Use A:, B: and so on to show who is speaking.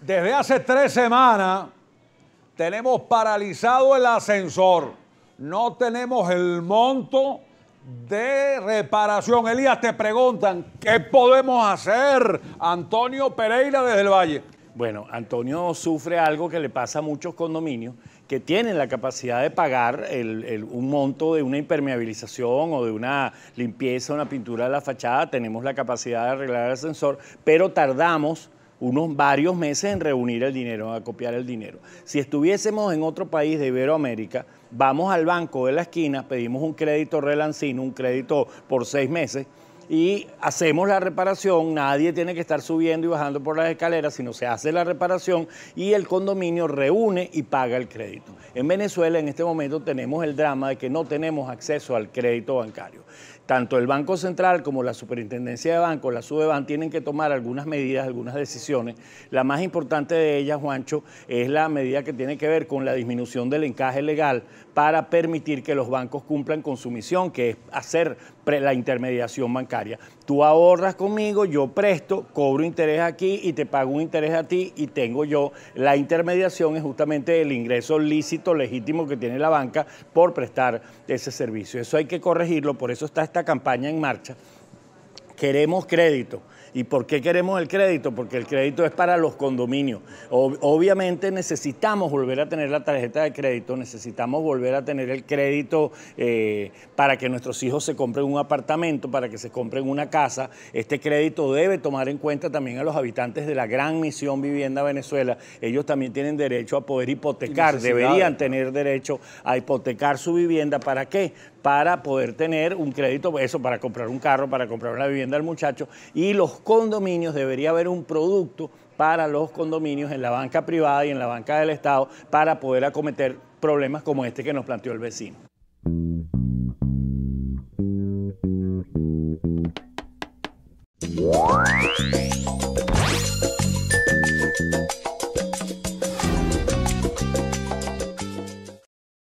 A: Desde hace tres semanas tenemos paralizado el ascensor. No tenemos el monto de reparación. Elías, te preguntan, ¿qué
B: podemos hacer? Antonio Pereira desde el Valle. Bueno, Antonio sufre algo que le pasa a muchos condominios que tienen la capacidad de pagar un monto de una impermeabilización o de una limpieza, una pintura de la fachada, tenemos la capacidad de arreglar el ascensor, pero tardamos unos varios meses en reunir el dinero, en acopiar el dinero. Si estuviésemos en otro país de Iberoamérica, vamos al banco de la esquina, pedimos un crédito relancino, un crédito por seis meses, y hacemos la reparación, nadie tiene que estar subiendo y bajando por las escaleras, sino se hace la reparación y el condominio reúne y paga el crédito. En Venezuela en este momento tenemos el drama de que no tenemos acceso al crédito bancario tanto el Banco Central como la Superintendencia de Bancos, la SUBEBAN, tienen que tomar algunas medidas, algunas decisiones. La más importante de ellas, Juancho, es la medida que tiene que ver con la disminución del encaje legal para permitir que los bancos cumplan con su misión, que es hacer la intermediación bancaria. Tú ahorras conmigo, yo presto, cobro interés aquí y te pago un interés a ti y tengo yo. La intermediación es justamente el ingreso lícito, legítimo que tiene la banca por prestar ese servicio. Eso hay que corregirlo, por eso está esta campaña en marcha. Queremos crédito ¿Y por qué queremos el crédito? Porque el crédito es para los condominios. obviamente necesitamos volver a tener la tarjeta de crédito, necesitamos volver a tener el crédito eh, para que nuestros hijos se compren un apartamento, para que se compren una casa. Este crédito debe tomar en cuenta también a los habitantes de la gran misión Vivienda Venezuela. Ellos también tienen derecho a poder hipotecar, deberían tener derecho a hipotecar su vivienda. ¿Para qué? Para poder tener un crédito, eso, para comprar un carro, para comprar una vivienda al muchacho. Y los condominios debería haber un producto para los condominios en la banca privada y en la banca del Estado para poder acometer problemas como este que nos planteó el vecino.